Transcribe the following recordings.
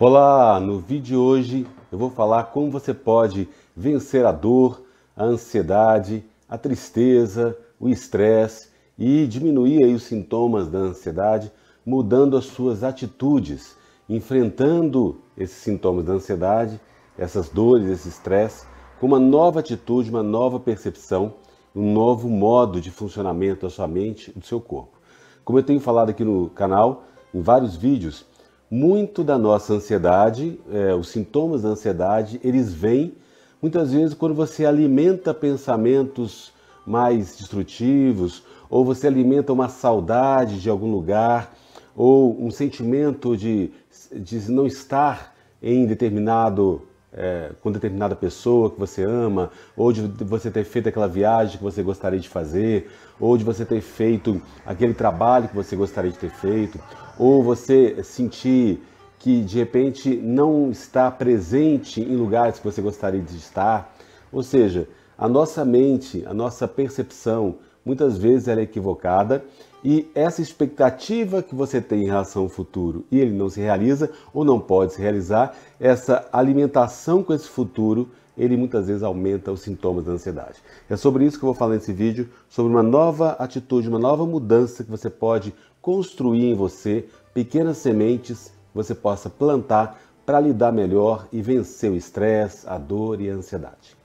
Olá, no vídeo de hoje eu vou falar como você pode vencer a dor, a ansiedade, a tristeza, o estresse e diminuir os sintomas da ansiedade mudando as suas atitudes, enfrentando esses sintomas da ansiedade, essas dores, esse estresse com uma nova atitude, uma nova percepção, um novo modo de funcionamento da sua mente, do seu corpo. Como eu tenho falado aqui no canal, em vários vídeos, muito da nossa ansiedade, é, os sintomas da ansiedade, eles vêm muitas vezes quando você alimenta pensamentos mais destrutivos, ou você alimenta uma saudade de algum lugar, ou um sentimento de, de não estar em determinado é, com determinada pessoa que você ama, ou de você ter feito aquela viagem que você gostaria de fazer, ou de você ter feito aquele trabalho que você gostaria de ter feito, ou você sentir que de repente não está presente em lugares que você gostaria de estar. Ou seja, a nossa mente, a nossa percepção, muitas vezes ela é equivocada e essa expectativa que você tem em relação ao futuro e ele não se realiza ou não pode se realizar, essa alimentação com esse futuro, ele muitas vezes aumenta os sintomas da ansiedade. É sobre isso que eu vou falar nesse vídeo, sobre uma nova atitude, uma nova mudança que você pode construir em você, pequenas sementes que você possa plantar para lidar melhor e vencer o estresse, a dor e a ansiedade.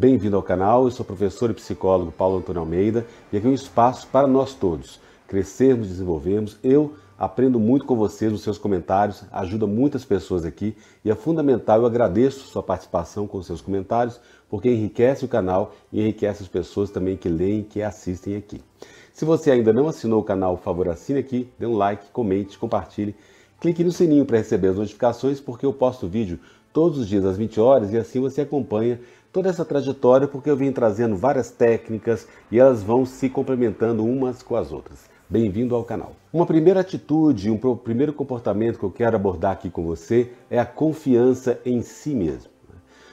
Bem-vindo ao canal, eu sou o professor e psicólogo Paulo Antônio Almeida e aqui é um espaço para nós todos crescermos, desenvolvermos. Eu aprendo muito com vocês nos seus comentários, ajuda muitas pessoas aqui e é fundamental, eu agradeço sua participação com os seus comentários porque enriquece o canal e enriquece as pessoas também que leem, que assistem aqui. Se você ainda não assinou o canal, por favor, assine aqui, dê um like, comente, compartilhe, clique no sininho para receber as notificações porque eu posto vídeo todos os dias às 20 horas e assim você acompanha toda essa trajetória porque eu vim trazendo várias técnicas e elas vão se complementando umas com as outras. Bem-vindo ao canal. Uma primeira atitude, um primeiro comportamento que eu quero abordar aqui com você é a confiança em si mesmo.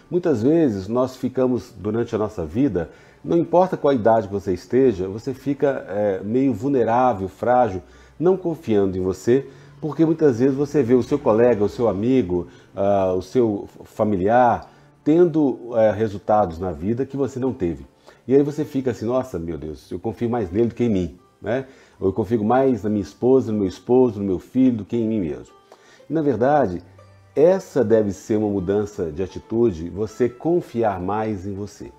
Muitas vezes nós ficamos durante a nossa vida, não importa qual idade você esteja, você fica é, meio vulnerável, frágil, não confiando em você, porque muitas vezes você vê o seu colega, o seu amigo, uh, o seu familiar, tendo é, resultados na vida que você não teve. E aí você fica assim, nossa, meu Deus, eu confio mais nele do que em mim, né? Ou eu confio mais na minha esposa, no meu esposo, no meu filho, do que em mim mesmo. E, na verdade, essa deve ser uma mudança de atitude, você confiar mais em você.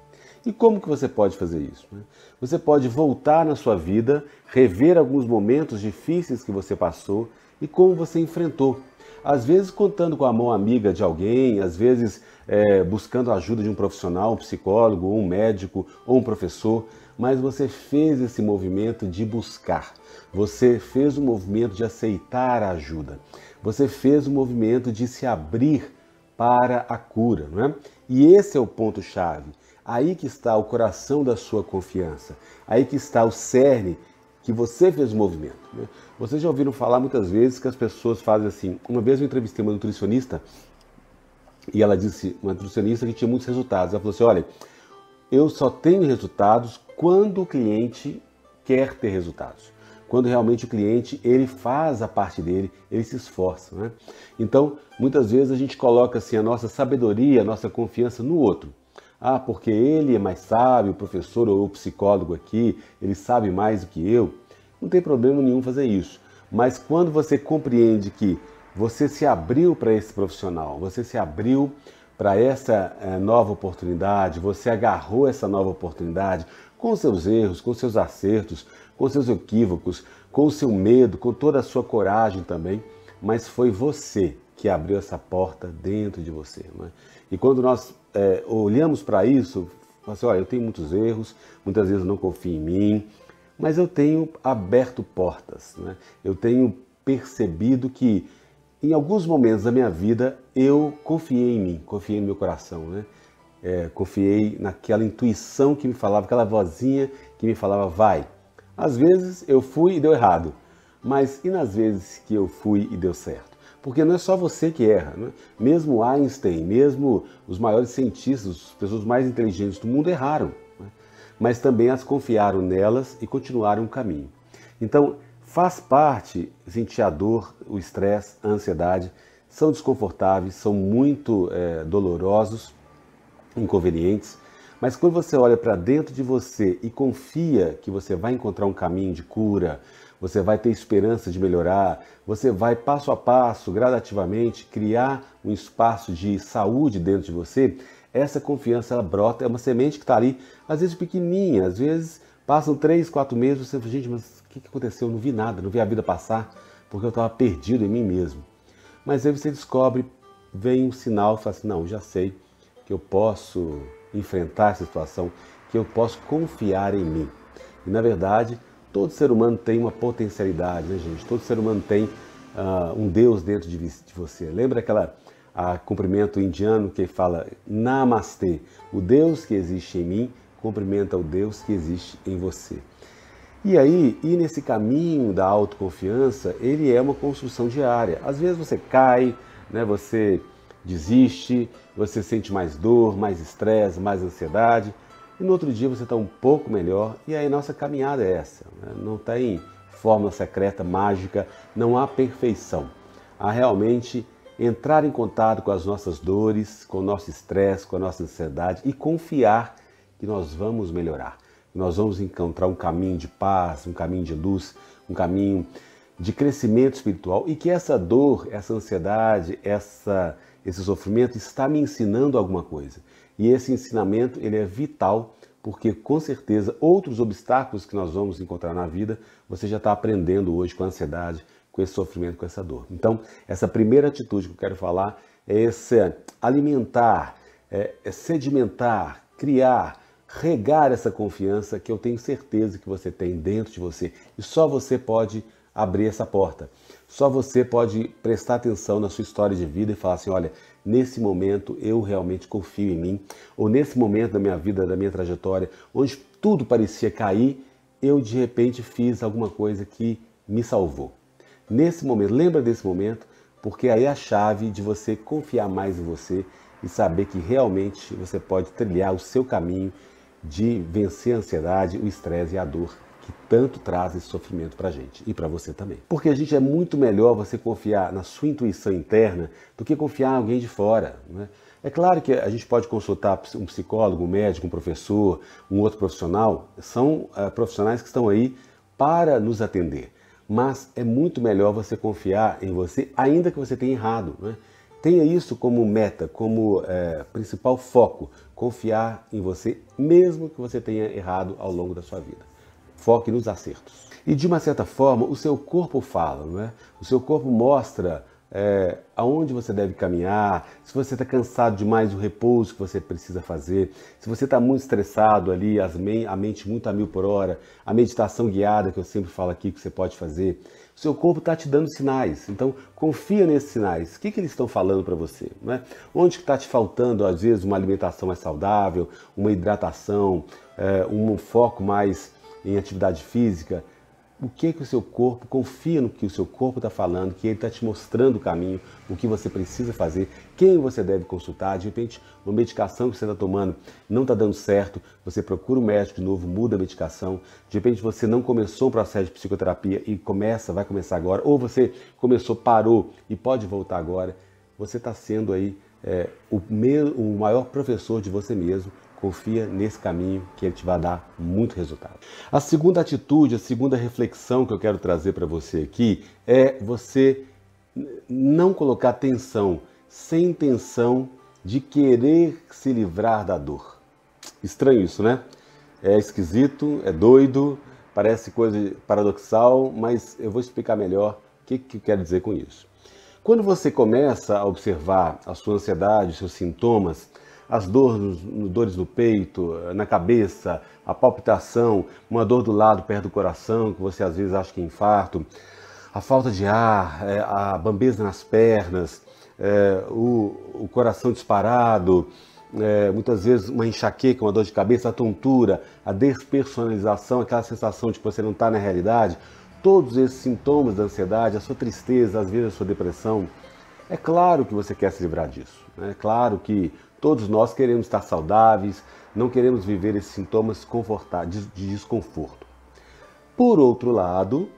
E como que você pode fazer isso? Né? Você pode voltar na sua vida, rever alguns momentos difíceis que você passou e como você enfrentou às vezes contando com a mão amiga de alguém, às vezes é, buscando a ajuda de um profissional, um psicólogo, um médico ou um professor, mas você fez esse movimento de buscar, você fez o um movimento de aceitar a ajuda, você fez o um movimento de se abrir para a cura, não é? E esse é o ponto chave. Aí que está o coração da sua confiança, aí que está o cerne que você fez o movimento. Né? Vocês já ouviram falar muitas vezes que as pessoas fazem assim. Uma vez eu entrevistei uma nutricionista e ela disse, uma nutricionista que tinha muitos resultados. Ela falou assim: olha, eu só tenho resultados quando o cliente quer ter resultados. Quando realmente o cliente ele faz a parte dele, ele se esforça. Né? Então, muitas vezes a gente coloca assim, a nossa sabedoria, a nossa confiança no outro. Ah, porque ele é mais sábio, o professor ou o psicólogo aqui, ele sabe mais do que eu. Não tem problema nenhum fazer isso. Mas quando você compreende que você se abriu para esse profissional, você se abriu para essa é, nova oportunidade, você agarrou essa nova oportunidade com seus erros, com seus acertos, com seus equívocos, com o seu medo, com toda a sua coragem também, mas foi você que abriu essa porta dentro de você. Né? E quando nós é, olhamos para isso, assim, olha, eu tenho muitos erros, muitas vezes não confio em mim, mas eu tenho aberto portas, né? eu tenho percebido que em alguns momentos da minha vida eu confiei em mim, confiei no meu coração, né? É, confiei naquela intuição que me falava, aquela vozinha que me falava, vai. Às vezes eu fui e deu errado, mas e nas vezes que eu fui e deu certo? Porque não é só você que erra. Né? Mesmo Einstein, mesmo os maiores cientistas, as pessoas mais inteligentes do mundo erraram. Né? Mas também as confiaram nelas e continuaram o caminho. Então, faz parte sentir a dor, o estresse, a ansiedade. São desconfortáveis, são muito é, dolorosos, inconvenientes. Mas quando você olha para dentro de você e confia que você vai encontrar um caminho de cura, você vai ter esperança de melhorar, você vai passo a passo, gradativamente, criar um espaço de saúde dentro de você. Essa confiança ela brota, é uma semente que está ali, às vezes pequenininha, às vezes passam três, quatro meses, você fala, gente, mas o que, aconteceu? Eu não vi nada, não vi a vida passar, porque eu estava perdido em mim mesmo. Mas aí você descobre, vem um sinal, fala assim, não, já sei que eu posso enfrentar essa situação, que eu posso confiar em mim. E na verdade, Todo ser humano tem uma potencialidade, né, gente? Todo ser humano tem uh, um Deus dentro de, de você. Lembra aquela a cumprimento indiano que fala Namastê, o Deus que existe em mim cumprimenta o Deus que existe em você. E aí, e nesse caminho da autoconfiança, ele é uma construção diária. Às vezes você cai, né, você desiste, você sente mais dor, mais estresse, mais ansiedade, e no outro dia você está um pouco melhor, e aí nossa caminhada é essa. Né? Não tem fórmula secreta, mágica, não há perfeição. Há realmente entrar em contato com as nossas dores, com o nosso estresse, com a nossa ansiedade e confiar que nós vamos melhorar. Nós vamos encontrar um caminho de paz, um caminho de luz, um caminho de crescimento espiritual e que essa dor, essa ansiedade, essa esse sofrimento está me ensinando alguma coisa. E esse ensinamento ele é vital porque com certeza outros obstáculos que nós vamos encontrar na vida, você já está aprendendo hoje com a ansiedade, com esse sofrimento, com essa dor. Então, essa primeira atitude que eu quero falar é esse alimentar, é, é sedimentar, criar, regar essa confiança que eu tenho certeza que você tem dentro de você e só você pode abrir essa porta. Só você pode prestar atenção na sua história de vida e falar assim: olha, nesse momento eu realmente confio em mim, ou nesse momento da minha vida, da minha trajetória, onde tudo parecia cair, eu de repente fiz alguma coisa que me salvou. Nesse momento, lembra desse momento, porque aí é a chave de você confiar mais em você e saber que realmente você pode trilhar o seu caminho de vencer a ansiedade, o estresse e a dor que tanto traz esse sofrimento para a gente e para você também. Porque a gente é muito melhor você confiar na sua intuição interna do que confiar em alguém de fora. Né? É claro que a gente pode consultar um psicólogo, um médico, um professor, um outro profissional, são uh, profissionais que estão aí para nos atender. Mas é muito melhor você confiar em você, ainda que você tenha errado. Né? Tenha isso como meta, como é, principal foco, confiar em você, mesmo que você tenha errado ao longo da sua vida. Foque nos acertos. E de uma certa forma, o seu corpo fala, não é? O seu corpo mostra é, aonde você deve caminhar, se você está cansado demais, o repouso que você precisa fazer, se você está muito estressado ali, men a mente muito a mil por hora, a meditação guiada que eu sempre falo aqui que você pode fazer, o seu corpo está te dando sinais, então confia nesses sinais. O que, que eles estão falando para você? Né? Onde está te faltando, às vezes, uma alimentação mais saudável, uma hidratação, é, um foco mais em atividade física, o que que o seu corpo confia no que o seu corpo está falando, que ele está te mostrando o caminho, o que você precisa fazer, quem você deve consultar. De repente, uma medicação que você está tomando não está dando certo, você procura o um médico de novo, muda a medicação. De repente, você não começou o processo de psicoterapia e começa, vai começar agora, ou você começou, parou e pode voltar agora. Você está sendo aí é, o, o maior professor de você mesmo Confia nesse caminho que ele te vai dar muito resultado. A segunda atitude, a segunda reflexão que eu quero trazer para você aqui é você não colocar tensão, sem intenção de querer se livrar da dor. Estranho isso, né? É esquisito, é doido, parece coisa paradoxal, mas eu vou explicar melhor o que, que eu quero dizer com isso. Quando você começa a observar a sua ansiedade, os seus sintomas, as dores, dores peito, na cabeça, a palpitação, uma dor do lado perto do coração, que você às vezes acha que é infarto, a falta de ar, é, a bambeza nas pernas, é, o coração disparado, é, muitas vezes uma enxaqueca, uma dor de cabeça, a tontura, a despersonalização, aquela sensação de que você não está na realidade, todos esses sintomas da ansiedade, a sua tristeza, às vezes a sua depressão, é claro que você quer se livrar disso. Né? É claro que Todos nós queremos estar saudáveis, não queremos viver esses sintomas de desconforto. Por outro lado,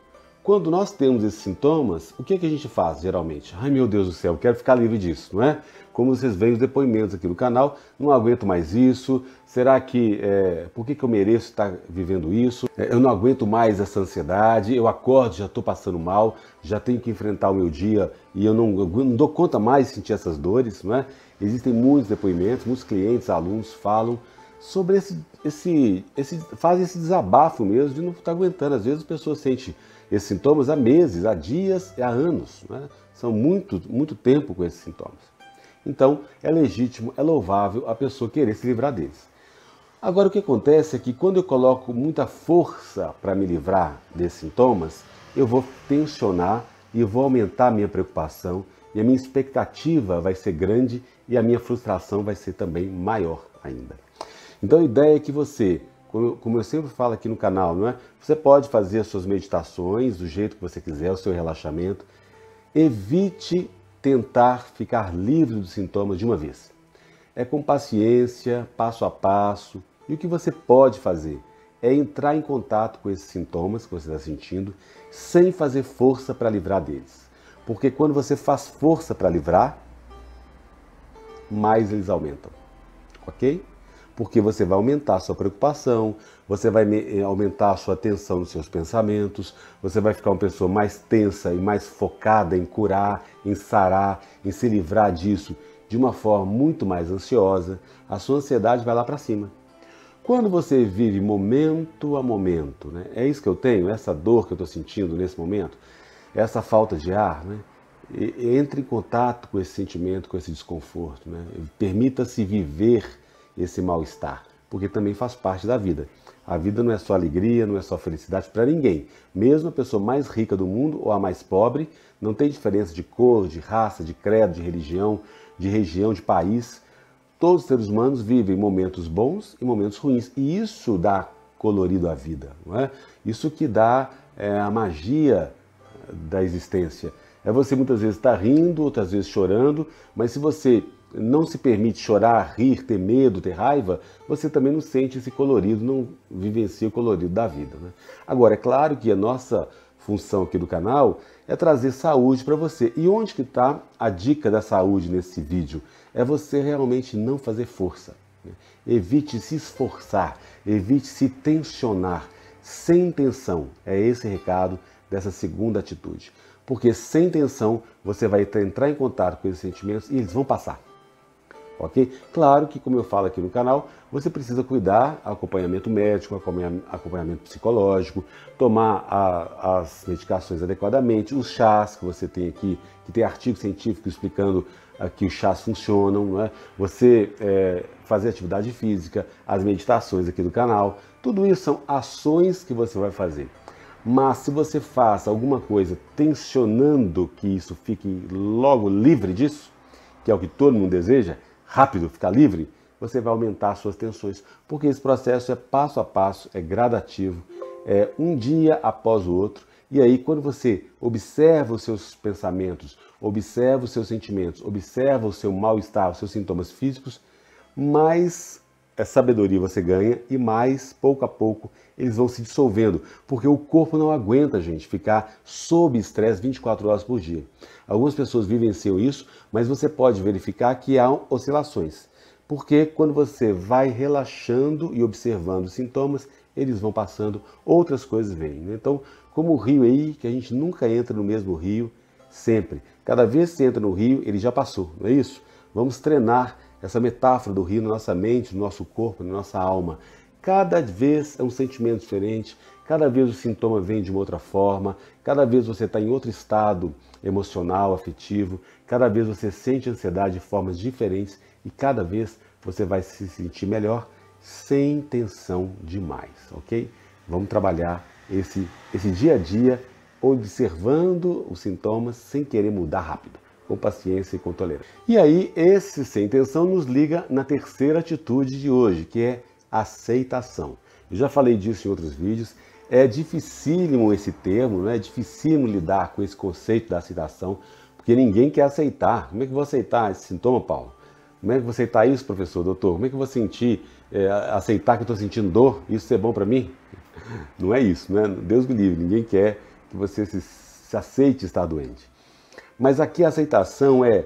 quando nós temos esses sintomas, o que, é que a gente faz geralmente? Ai meu Deus do céu, quero ficar livre disso, não é? como vocês veem os depoimentos aqui no canal. Não aguento mais isso. Será que é, por que, que eu mereço estar vivendo isso? É, eu não aguento mais essa ansiedade. Eu acordo, já estou passando mal, já tenho que enfrentar o meu dia e eu não, eu não dou conta mais de sentir essas dores, não é? Existem muitos depoimentos, muitos clientes, alunos falam sobre esse, esse, esse fazem esse desabafo mesmo de não estar tá aguentando. Às vezes a pessoa sente esses sintomas há meses, há dias, há anos. Né? São muito, muito tempo com esses sintomas. Então, é legítimo, é louvável a pessoa querer se livrar deles. Agora, o que acontece é que quando eu coloco muita força para me livrar desses sintomas, eu vou tensionar e vou aumentar a minha preocupação, e a minha expectativa vai ser grande e a minha frustração vai ser também maior ainda. Então, a ideia é que você como eu sempre falo aqui no canal, não é? Você pode fazer as suas meditações do jeito que você quiser, o seu relaxamento. Evite tentar ficar livre dos sintomas de uma vez. É com paciência, passo a passo, e o que você pode fazer é entrar em contato com esses sintomas que você está sentindo sem fazer força para livrar deles. Porque quando você faz força para livrar, mais eles aumentam. Ok? porque você vai aumentar a sua preocupação, você vai eh, aumentar a sua atenção nos seus pensamentos, você vai ficar uma pessoa mais tensa e mais focada em curar, em sarar, em se livrar disso de uma forma muito mais ansiosa, a sua ansiedade vai lá para cima. Quando você vive momento a momento, né? é isso que eu tenho, essa dor que eu estou sentindo nesse momento, essa falta de ar, né? entre em contato com esse sentimento, com esse desconforto. Né? Permita-se viver esse mal-estar, porque também faz parte da vida. A vida não é só alegria, não é só felicidade para ninguém. Mesmo a pessoa mais rica do mundo ou a mais pobre, não tem diferença de cor, de raça, de credo, de religião, de região, de país. Todos os seres humanos vivem momentos bons e momentos ruins, e isso dá colorido à vida, não é? Isso que dá é, a magia da existência. É você muitas vezes estar tá rindo, outras vezes chorando, mas se você não se permite chorar, rir, ter medo, ter raiva, você também não sente esse colorido, não vivencia o colorido da vida. Né? Agora, é claro que a nossa função aqui do canal é trazer saúde para você. E onde que está a dica da saúde nesse vídeo? É você realmente não fazer força. Né? Evite se esforçar, evite se tensionar, sem tensão. É esse recado dessa segunda atitude. Porque sem tensão você vai entrar em contato com esses sentimentos e eles vão passar ok? Claro que, como eu falo aqui no canal, você precisa cuidar acompanhamento médico, acompanhamento psicológico, tomar a, as medicações adequadamente, os chás que você tem aqui, que tem artigo científico explicando ah, que os chás funcionam, né? você é, fazer atividade física, as meditações aqui do canal, tudo isso são ações que você vai fazer. Mas se você faça alguma coisa tensionando que isso fique logo livre disso, que é o que todo mundo deseja, rápido, ficar livre, você vai aumentar suas tensões, porque esse processo é passo a passo, é gradativo, é um dia após o outro. E aí, quando você observa os seus pensamentos, observa os seus sentimentos, observa o seu mal-estar, os seus sintomas físicos, mais é sabedoria você ganha e mais, pouco a pouco, eles vão se dissolvendo, porque o corpo não aguenta, gente, ficar sob estresse 24 horas por dia. Algumas pessoas vivenciam isso, mas você pode verificar que há oscilações, porque quando você vai relaxando e observando os sintomas, eles vão passando, outras coisas vêm. Né? Então, como o rio aí, que a gente nunca entra no mesmo rio, sempre. Cada vez que você entra no rio, ele já passou, não é isso? Vamos treinar essa metáfora do rio na nossa mente, no nosso corpo, na nossa alma. Cada vez é um sentimento diferente, cada vez o sintoma vem de uma outra forma, cada vez você está em outro estado emocional, afetivo, cada vez você sente ansiedade de formas diferentes e cada vez você vai se sentir melhor sem tensão demais, ok? Vamos trabalhar esse, esse dia a dia observando os sintomas sem querer mudar rápido com paciência e com tolerância. E aí, esse sem intenção nos liga na terceira atitude de hoje, que é aceitação. Eu já falei disso em outros vídeos. É dificílimo esse termo, né? é dificílimo lidar com esse conceito da aceitação, porque ninguém quer aceitar. Como é que eu vou aceitar esse sintoma, Paulo? Como é que eu vou aceitar isso, professor, doutor? Como é que eu vou sentir, é, aceitar que eu estou sentindo dor? Isso é bom para mim? Não é isso, né? Deus me livre, ninguém quer que você se, se aceite estar doente. Mas aqui a aceitação é,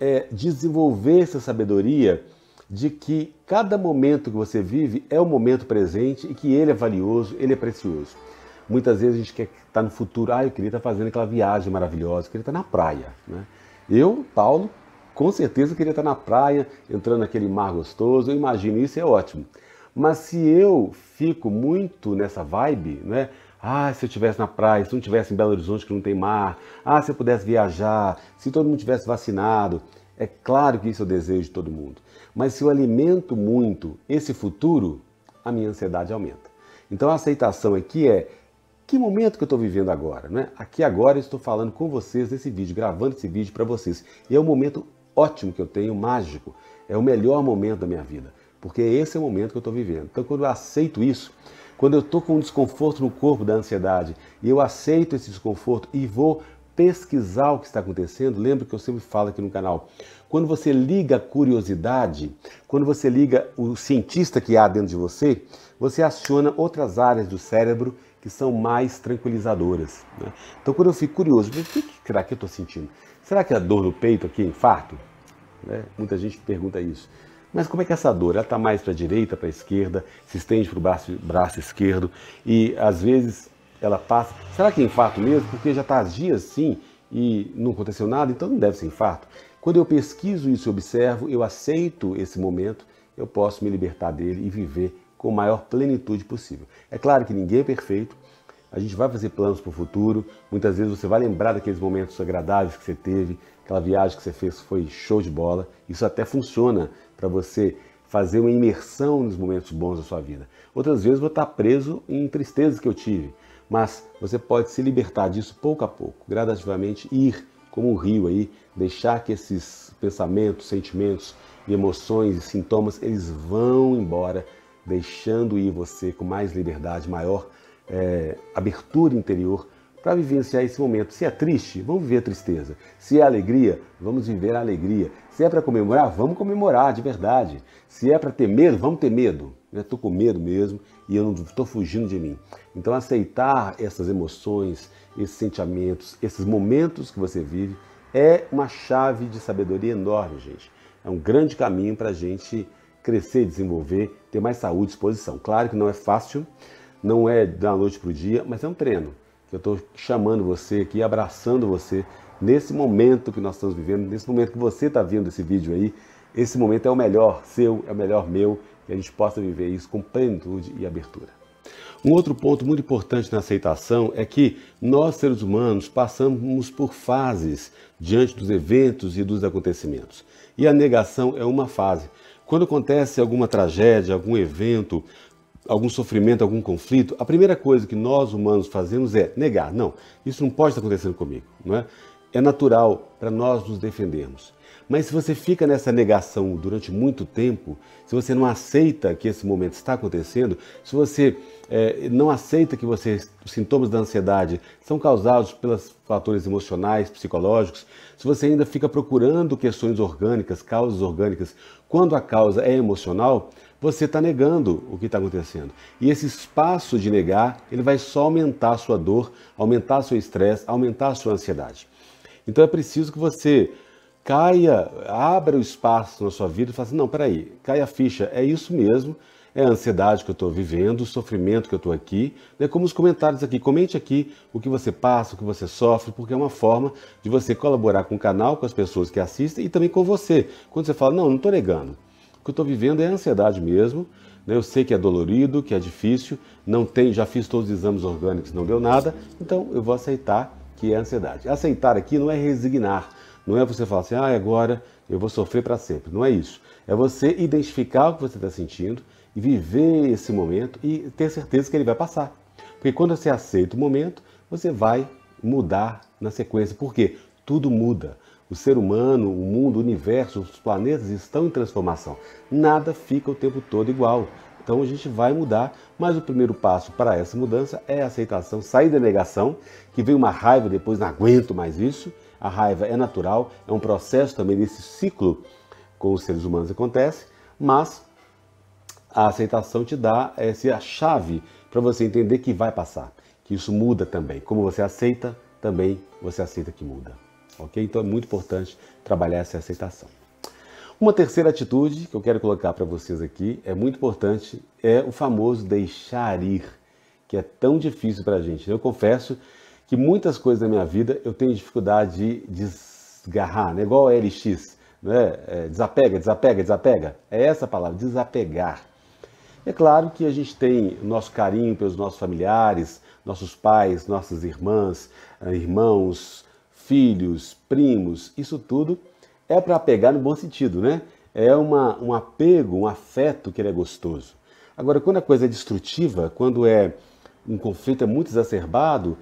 é desenvolver essa sabedoria de que cada momento que você vive é o momento presente e que ele é valioso, ele é precioso. Muitas vezes a gente quer estar no futuro, ah, eu queria estar fazendo aquela viagem maravilhosa, eu queria estar na praia. Né? Eu, Paulo, com certeza queria estar na praia, entrando naquele mar gostoso, eu imagino isso, é ótimo. Mas se eu fico muito nessa vibe, né? Ah, se eu estivesse na praia, se eu não estivesse em Belo Horizonte que não tem mar, ah, se eu pudesse viajar, se todo mundo tivesse vacinado. É claro que isso é o desejo de todo mundo. Mas se eu alimento muito esse futuro, a minha ansiedade aumenta. Então a aceitação aqui é que momento que eu estou vivendo agora, né? Aqui agora eu estou falando com vocês nesse vídeo, gravando esse vídeo para vocês. E é um momento ótimo que eu tenho, mágico. É o melhor momento da minha vida, porque esse é o momento que eu estou vivendo. Então quando eu aceito isso, quando eu estou com um desconforto no corpo da ansiedade e eu aceito esse desconforto e vou pesquisar o que está acontecendo, lembra que eu sempre falo aqui no canal. Quando você liga a curiosidade, quando você liga o cientista que há dentro de você, você aciona outras áreas do cérebro que são mais tranquilizadoras. Né? Então, quando eu fico curioso, o que, será que eu estou sentindo? Será que é dor no peito aqui, infarto? Né? Muita gente pergunta isso. Mas como é que é essa dor? Ela está mais para a direita, para a esquerda, se estende para o braço, braço esquerdo e às vezes ela passa. Será que é infarto mesmo? Porque já está há dias sim e não aconteceu nada, então não deve ser infarto. Quando eu pesquiso isso e observo, eu aceito esse momento, eu posso me libertar dele e viver com a maior plenitude possível. É claro que ninguém é perfeito, a gente vai fazer planos para o futuro. Muitas vezes você vai lembrar daqueles momentos agradáveis que você teve, aquela viagem que você fez foi show de bola. Isso até funciona para você fazer uma imersão nos momentos bons da sua vida. Outras vezes vou estar tá preso em tristezas que eu tive, mas você pode se libertar disso pouco a pouco, gradativamente ir como um rio aí, deixar que esses pensamentos, sentimentos, emoções e sintomas eles vão embora, deixando ir você com mais liberdade, maior é, abertura interior para vivenciar esse momento. Se é triste, vamos viver a tristeza. Se é alegria, vamos viver a alegria. Se é para comemorar, vamos comemorar de verdade. Se é para ter medo, vamos ter medo. Eu estou com medo mesmo e eu não estou fugindo de mim. Então, aceitar essas emoções, esses sentimentos, esses momentos que você vive é uma chave de sabedoria enorme, gente. É um grande caminho para a gente crescer, desenvolver, ter mais saúde e disposição. Claro que não é fácil, não é da noite para o dia, mas é um treino que eu estou chamando você aqui, abraçando você nesse momento que nós estamos vivendo, nesse momento que você está vendo esse vídeo aí. Esse momento é o melhor seu, é o melhor meu, e a gente possa viver isso com plenitude e abertura. Um outro ponto muito importante na aceitação é que nós, seres humanos, passamos por fases diante dos eventos e dos acontecimentos. E a negação é uma fase. Quando acontece alguma tragédia, algum evento, algum sofrimento, algum conflito, a primeira coisa que nós humanos fazemos é negar. Não, isso não pode estar acontecendo comigo, não é? É natural para nós nos defendermos. Mas se você fica nessa negação durante muito tempo, se você não aceita que esse momento está acontecendo, se você é, não aceita que você, os sintomas da ansiedade são causados pelos fatores emocionais, psicológicos, se você ainda fica procurando questões orgânicas, causas orgânicas, quando a causa é emocional, você está negando o que está acontecendo. E esse espaço de negar, ele vai só aumentar a sua dor, aumentar seu estresse, aumentar a sua ansiedade. Então é preciso que você caia, abra o espaço na sua vida e faça assim, não, peraí, caia a ficha, é isso mesmo, é a ansiedade que eu estou vivendo, o sofrimento que eu estou aqui, né? como os comentários aqui, comente aqui o que você passa, o que você sofre, porque é uma forma de você colaborar com o canal, com as pessoas que assistem e também com você. Quando você fala, não, não estou negando, o que eu estou vivendo é ansiedade mesmo, né? eu sei que é dolorido, que é difícil, não tem, já fiz todos os exames orgânicos, não deu nada, então eu vou aceitar que é ansiedade. Aceitar aqui não é resignar, não é você falar assim, ah, agora eu vou sofrer para sempre. Não é isso. É você identificar o que você está sentindo e viver esse momento e ter certeza que ele vai passar. Porque quando você aceita o momento, você vai mudar na sequência. Porque tudo muda. O ser humano, o mundo, o universo, os planetas estão em transformação. Nada fica o tempo todo igual. Então a gente vai mudar, mas o primeiro passo para essa mudança é a aceitação, sair da negação, que vem uma raiva depois, não aguento mais isso, a raiva é natural, é um processo também desse ciclo com os seres humanos acontece, mas a aceitação te dá essa chave para você entender que vai passar, que isso muda também. Como você aceita, também você aceita que muda. Ok? Então é muito importante trabalhar essa aceitação. Uma terceira atitude que eu quero colocar para vocês aqui é muito importante é o famoso deixar ir, que é tão difícil para a gente. Eu confesso que muitas coisas da minha vida eu tenho dificuldade de desgarrar, né? igual a LX, né? É, desapega, desapega, desapega. É essa a palavra, desapegar. É claro que a gente tem nosso carinho pelos nossos familiares, nossos pais, nossas irmãs, eh, irmãos, filhos, primos, isso tudo é para pegar no bom sentido, né? É uma, um apego, um afeto que ele é gostoso. Agora, quando a coisa é destrutiva, quando é um conflito é muito exacerbado,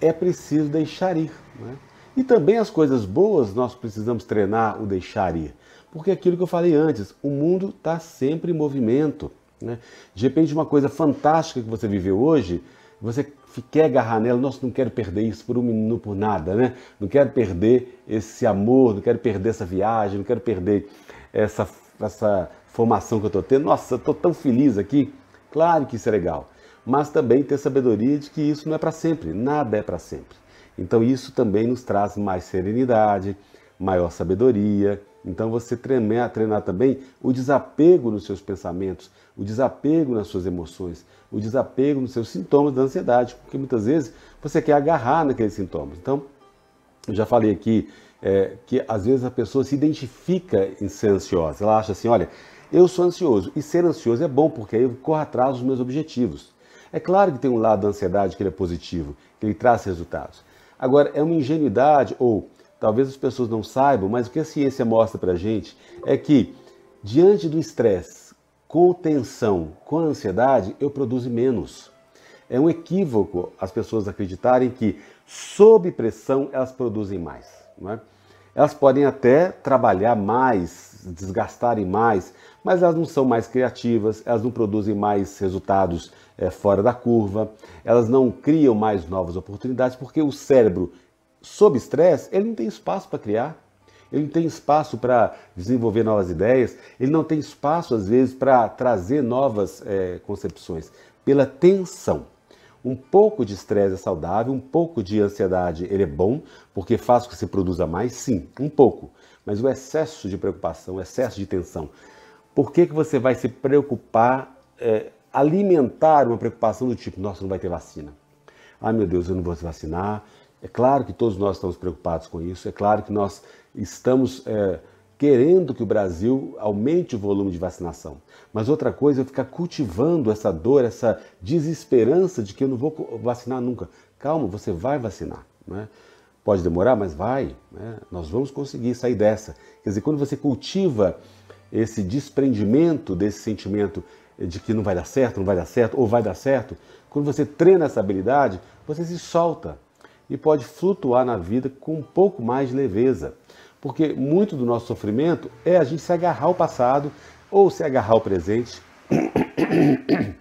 é preciso deixar ir. Né? E também as coisas boas nós precisamos treinar o deixar ir. Porque é aquilo que eu falei antes, o mundo está sempre em movimento. Né? De repente, uma coisa fantástica que você viveu hoje, você quer agarrar nela, nossa, não quero perder isso por um minuto, por nada, né? Não quero perder esse amor, não quero perder essa viagem, não quero perder essa, essa formação que eu estou tendo. Nossa, estou tão feliz aqui. Claro que isso é legal mas também ter sabedoria de que isso não é para sempre, nada é para sempre. Então isso também nos traz mais serenidade, maior sabedoria. Então você treinar, treinar também o desapego nos seus pensamentos, o desapego nas suas emoções, o desapego nos seus sintomas da ansiedade, porque muitas vezes você quer agarrar naqueles sintomas. Então, eu já falei aqui é, que às vezes a pessoa se identifica em ser ansiosa. Ela acha assim, olha, eu sou ansioso e ser ansioso é bom porque aí eu corro atrás dos meus objetivos. É claro que tem um lado da ansiedade que ele é positivo, que ele traz resultados. Agora, é uma ingenuidade, ou talvez as pessoas não saibam, mas o que a ciência mostra para a gente é que, diante do estresse, com tensão, com ansiedade, eu produzo menos. É um equívoco as pessoas acreditarem que, sob pressão, elas produzem mais. Não é? Elas podem até trabalhar mais, desgastarem mais, mas elas não são mais criativas, elas não produzem mais resultados é, fora da curva, elas não criam mais novas oportunidades, porque o cérebro, sob estresse, ele não tem espaço para criar, ele não tem espaço para desenvolver novas ideias, ele não tem espaço, às vezes, para trazer novas é, concepções, pela tensão. Um pouco de estresse é saudável, um pouco de ansiedade ele é bom, porque faz com que se produza mais, sim, um pouco. Mas o excesso de preocupação, o excesso de tensão, por que, que você vai se preocupar, é, alimentar uma preocupação do tipo, nossa, não vai ter vacina? Ah, meu Deus, eu não vou se vacinar. É claro que todos nós estamos preocupados com isso, é claro que nós estamos é, querendo que o Brasil aumente o volume de vacinação. Mas outra coisa é ficar cultivando essa dor, essa desesperança de que eu não vou vacinar nunca. Calma, você vai vacinar. Né? Pode demorar, mas vai. Né? Nós vamos conseguir sair dessa. Quer dizer, quando você cultiva esse desprendimento desse sentimento de que não vai dar certo, não vai dar certo, ou vai dar certo, quando você treina essa habilidade, você se solta e pode flutuar na vida com um pouco mais de leveza. Porque muito do nosso sofrimento é a gente se agarrar ao passado, ou se agarrar ao presente,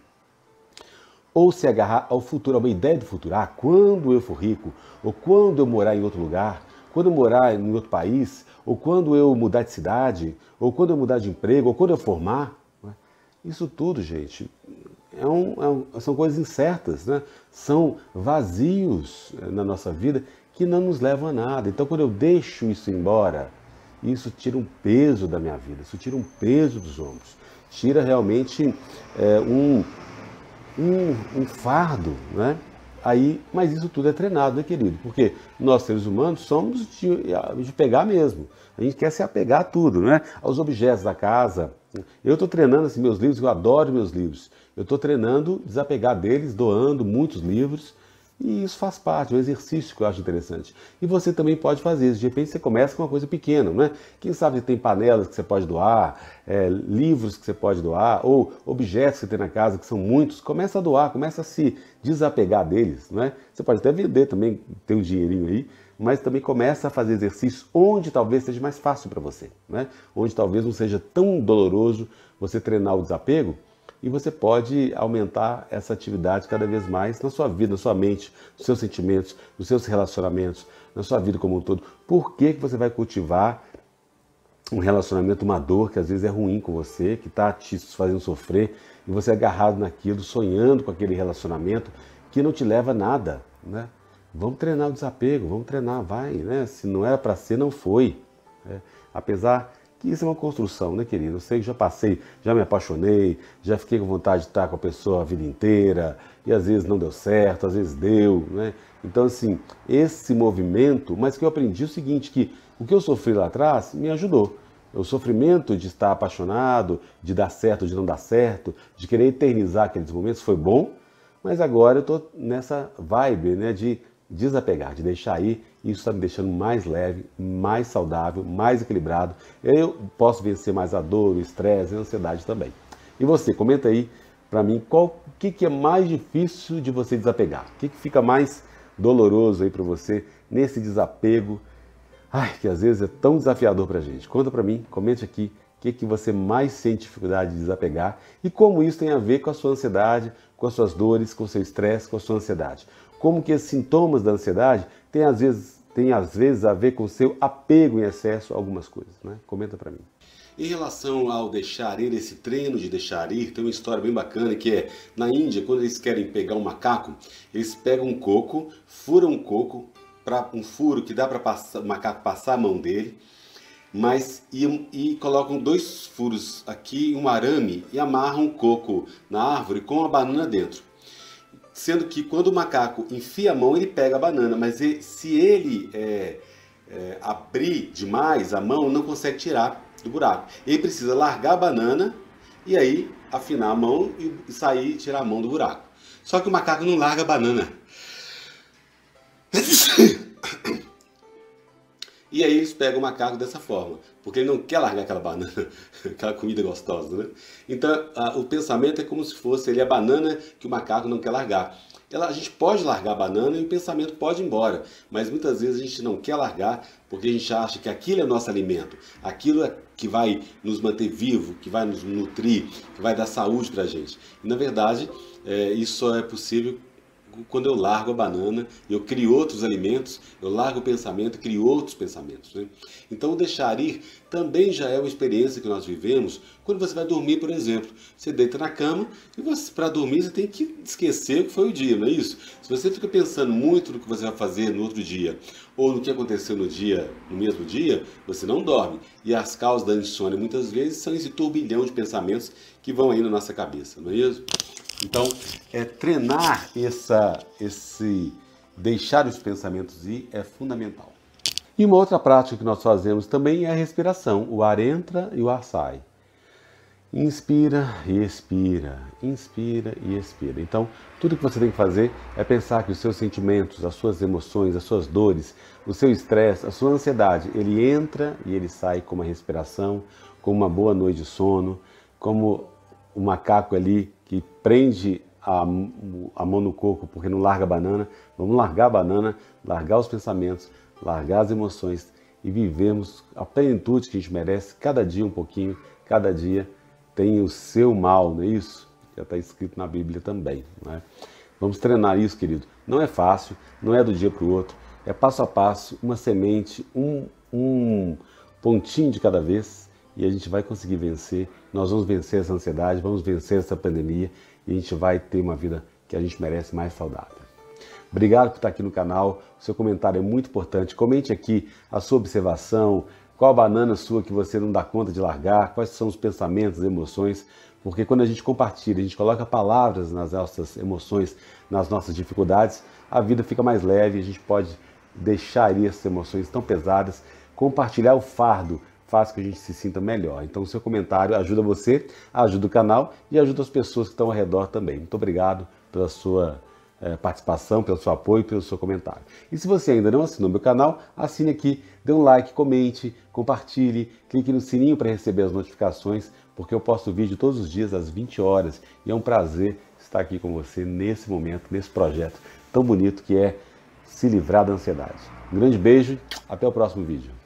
ou se agarrar ao futuro, a uma ideia do futuro. Ah, quando eu for rico, ou quando eu morar em outro lugar, quando eu morar em outro país, ou quando eu mudar de cidade, ou quando eu mudar de emprego, ou quando eu formar. Né? Isso tudo, gente, é um, é um, são coisas incertas, né? são vazios eh, na nossa vida que não nos levam a nada. Então, quando eu deixo isso embora, isso tira um peso da minha vida, isso tira um peso dos ombros, tira realmente é, um, um, um fardo, né? Aí, mas isso tudo é treinado, né, querido? Porque nós seres humanos somos de, de pegar mesmo. A gente quer se apegar a tudo, né? Aos objetos da casa. Eu estou treinando assim, meus livros, eu adoro meus livros. Eu estou treinando desapegar deles, doando muitos livros e isso faz parte, é um exercício que eu acho interessante. E você também pode fazer isso. De repente você começa com uma coisa pequena, né? Quem sabe tem panelas que você pode doar, é, livros que você pode doar, ou objetos que tem na casa, que são muitos. Começa a doar, começa a se desapegar deles, né? Você pode até vender também, ter um dinheirinho aí, mas também começa a fazer exercícios onde talvez seja mais fácil para você, né? Onde talvez não seja tão doloroso você treinar o desapego, e você pode aumentar essa atividade cada vez mais na sua vida, na sua mente, nos seus sentimentos, nos seus relacionamentos, na sua vida como um todo. Por que, que você vai cultivar um relacionamento, uma dor que às vezes é ruim com você, que está te fazendo sofrer e você é agarrado naquilo, sonhando com aquele relacionamento que não te leva a nada, né? Vamos treinar o desapego, vamos treinar, vai, né? Se não era para ser, não foi. Né? Apesar que isso é uma construção, né, querido? Eu sei que já passei, já me apaixonei, já fiquei com vontade de estar com a pessoa a vida inteira, e às vezes não deu certo, às vezes deu, né? Então, assim, esse movimento, mas que eu aprendi o seguinte, que o que eu sofri lá atrás me ajudou. O sofrimento de estar apaixonado, de dar certo, de não dar certo, de querer eternizar aqueles momentos foi bom, mas agora eu estou nessa vibe, né, de desapegar, de deixar ir, isso está me deixando mais leve, mais saudável, mais equilibrado. Eu posso vencer mais a dor, o estresse, a ansiedade também. E você, comenta aí para mim qual que, que é mais difícil de você desapegar, o que, que fica mais doloroso aí para você nesse desapego, ai que às vezes é tão desafiador para gente. Conta para mim, comente aqui o que, que você mais sente dificuldade de desapegar e como isso tem a ver com a sua ansiedade, com as suas dores, com o seu estresse, com a sua ansiedade como que esses sintomas da ansiedade têm às vezes, têm, às vezes a ver com seu apego em excesso a algumas coisas. Né? Comenta para mim. Em relação ao deixar ir, esse treino de deixar ir, tem uma história bem bacana que é na Índia, quando eles querem pegar um macaco, eles pegam um coco, furam um coco, para um furo que dá para o macaco passar a mão dele, mas e, e, colocam dois furos aqui, um arame e amarram o coco na árvore com a banana dentro. Sendo que quando o macaco enfia a mão, ele pega a banana, mas ele, se ele é, é, abrir demais a mão, não consegue tirar do buraco. Ele precisa largar a banana e aí afinar a mão e sair e tirar a mão do buraco. Só que o macaco não larga a banana. E aí eles pegam o macaco dessa forma, porque ele não quer largar aquela banana, aquela comida gostosa, né? Então a, o pensamento é como se fosse ele é a banana que o macaco não quer largar. Ela, a gente pode largar a banana e o pensamento pode ir embora, mas muitas vezes a gente não quer largar porque a gente acha que aquilo é nosso alimento, aquilo é que vai nos manter vivo, que vai nos nutrir, que vai dar saúde para a gente. E, na verdade, é, isso só é possível quando eu largo a banana eu crio outros alimentos, eu largo o pensamento crio outros pensamentos. Né? Então, o deixar ir também já é uma experiência que nós vivemos quando você vai dormir, por exemplo. Você deita na cama e para dormir você tem que esquecer o que foi o dia, não é isso? Se você fica pensando muito no que você vai fazer no outro dia ou no que aconteceu no dia, no mesmo dia, você não dorme. E as causas da insônia muitas vezes são esse turbilhão de pensamentos que vão aí na nossa cabeça, não é isso? Então, é treinar essa, esse deixar os pensamentos ir é fundamental. E uma outra prática que nós fazemos também é a respiração. O ar entra e o ar sai. Inspira e expira, inspira e expira. Então, tudo que você tem que fazer é pensar que os seus sentimentos, as suas emoções, as suas dores, o seu estresse, a sua ansiedade, ele entra e ele sai com uma respiração, com uma boa noite de sono, como o macaco ali que prende a, a mão no coco porque não larga a banana. Vamos largar a banana, largar os pensamentos, largar as emoções e vivermos a plenitude que a gente merece, cada dia um pouquinho, cada dia tem o seu mal, não é isso? Já está escrito na Bíblia também. Né? Vamos treinar isso, querido. Não é fácil, não é do dia para o outro, é passo a passo, uma semente, um, um pontinho de cada vez, e a gente vai conseguir vencer nós vamos vencer essa ansiedade, vamos vencer essa pandemia e a gente vai ter uma vida que a gente merece mais saudável. Obrigado por estar aqui no canal. O seu comentário é muito importante. Comente aqui a sua observação, qual a banana sua que você não dá conta de largar, quais são os pensamentos, emoções, porque quando a gente compartilha, a gente coloca palavras nas nossas emoções, nas nossas dificuldades, a vida fica mais leve, a gente pode deixar essas emoções tão pesadas, compartilhar o fardo faz que a gente se sinta melhor. Então, o seu comentário ajuda você, ajuda o canal e ajuda as pessoas que estão ao redor também. Muito obrigado pela sua eh, participação, pelo seu apoio, pelo seu comentário. E se você ainda não assinou meu canal, assine aqui, dê um like, comente, compartilhe, clique no sininho para receber as notificações, porque eu posto vídeo todos os dias às 20 horas e é um prazer estar aqui com você nesse momento, nesse projeto tão bonito que é se livrar da ansiedade. Um grande beijo, até o próximo vídeo.